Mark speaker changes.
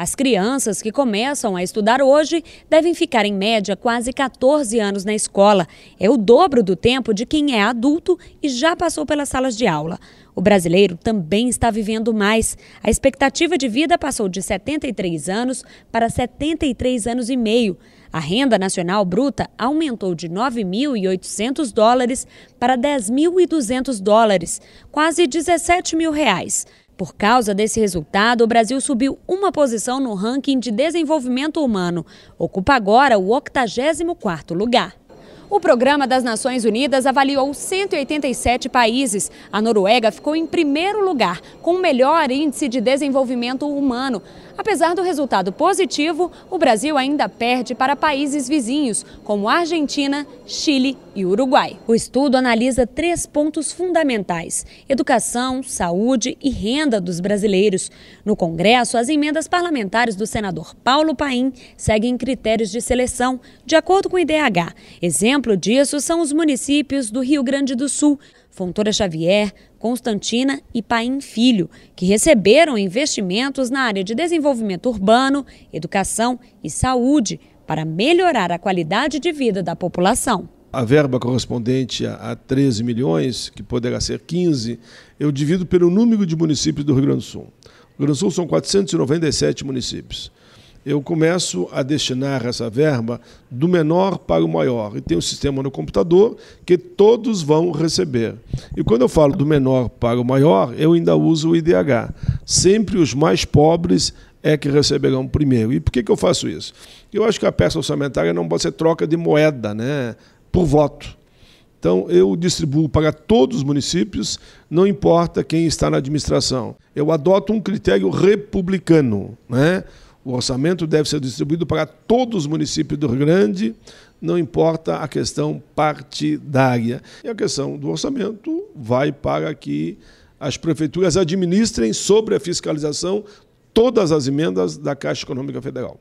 Speaker 1: As crianças que começam a estudar hoje devem ficar, em média, quase 14 anos na escola. É o dobro do tempo de quem é adulto e já passou pelas salas de aula. O brasileiro também está vivendo mais. A expectativa de vida passou de 73 anos para 73 anos e meio. A renda nacional bruta aumentou de 9.800 dólares para 10.200 dólares, quase 17 mil reais. Por causa desse resultado, o Brasil subiu uma posição no ranking de desenvolvimento humano. Ocupa agora o 84º lugar. O Programa das Nações Unidas avaliou 187 países. A Noruega ficou em primeiro lugar, com o melhor índice de desenvolvimento humano. Apesar do resultado positivo, o Brasil ainda perde para países vizinhos, como Argentina, Chile e Uruguai. O estudo analisa três pontos fundamentais: educação, saúde e renda dos brasileiros. No Congresso, as emendas parlamentares do senador Paulo Paim seguem critérios de seleção, de acordo com o IDH. Exemplo exemplo disso são os municípios do Rio Grande do Sul, Fontoura Xavier, Constantina e Paim Filho, que receberam investimentos na área de desenvolvimento urbano, educação e saúde para melhorar a qualidade de vida da população.
Speaker 2: A verba correspondente a 13 milhões, que poderá ser 15, eu divido pelo número de municípios do Rio Grande do Sul. O Rio Grande do Sul são 497 municípios eu começo a destinar essa verba do menor para o maior. E tem um sistema no computador que todos vão receber. E quando eu falo do menor para o maior, eu ainda uso o IDH. Sempre os mais pobres é que receberão primeiro. E por que, que eu faço isso? Eu acho que a peça orçamentária não pode ser troca de moeda, né? por voto. Então, eu distribuo para todos os municípios, não importa quem está na administração. Eu adoto um critério republicano, né? O orçamento deve ser distribuído para todos os municípios do Rio Grande, não importa a questão partidária. E a questão do orçamento vai para que as prefeituras administrem sobre a fiscalização todas as emendas da Caixa Econômica Federal.